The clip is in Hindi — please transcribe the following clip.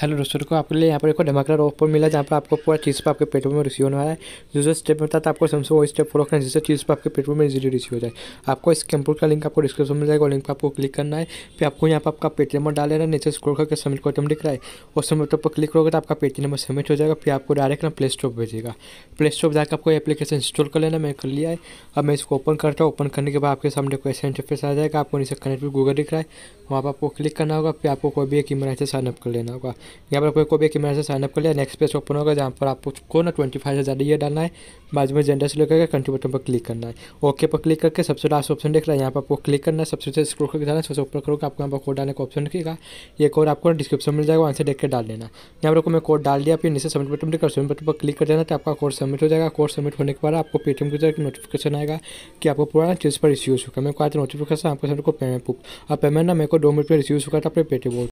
हेलो दोस्तों को आपके लिए यहाँ पर एक डेमाकलर ऑफर मिला जहाँ पर आपको पूरा चीज़ पर आपके पेट में रिसीव होने वाला है जो जो स्टेप बताता है आपको समझो वो स्टेप फॉलो करना है जिससे चीज़ पर आपके पेट में इजीली रिसीव हो जाए आपको इस कैंपोर का लिंक आपको डिस्क्रिप्शन में जाएगा लिंक पर आपको क्लिक करना है फिर आपको यहाँ पर आपका पेटीएम नंबर डाल लेना नीचे स्क्रोल करके सबमिट को रहा है और सबमिट पर क्लिक करोगे तो आपका पेटी नंबर सबमिट हो जाएगा फिर आपको डायरेक्ट ना प्ले स्टोर भेजेगा प्ले स्टोर जाकर आपको एप्लीकेशन इंस्टॉल कर लेना मैं कर लिया है अब मैं इसको ओपन करता हूँ ओपन करने के बाद आपके सामने कोई ऐसा इंटरफेस आ जाएगा आपको नीचे कनेक्ट गूगल दिख रहा है वहाँ पर आपको क्लिक करना होगा फिर आपको कोई भी एक ईमेल ऐसे साइनअप कर लेना होगा यहाँ पर आपको भी एक से साइनअप कर लिया नेक्स्ट पेज ओपन होगा जहाँ पर आपको ना ट्वेंटी फाइव हज़ार ये डालना है बाद में जेंडर से लेकर कंट्री बटन पर क्लिक करना है ओके पर क्लिक करके सबसे लास्ट ऑप्शन देख रहा है यहाँ पर आपको क्लिक करना है सबसे स्क्रोल करके जाना है सबसे ऊपर करोगे आपको यहाँ पर कोड डालने का ऑप्शन रखेगा ये कोड आपको डिस्क्रिप्शन मिल जाएगा वहाँ से देख के डाल देना यहाँ पर मैं कोड डाल दिया फिर नीचे सबमिट बटन देखकर सबमिट बटन पर क्लिक कर देना तो आपका कोड सबमिट हो जाएगा कोड सबमिट होने के बाद आपको पेटीएम की तरह नोटिफिकेशन आएगा कि आपको पूरा चीज़ पर चुका है मेरे को आज नोटिफिकेशन आपको सबको पेमेंट और पेमेंट ना मेरे को दो मिनट पर रिसीव चुका था अपने पेटीएम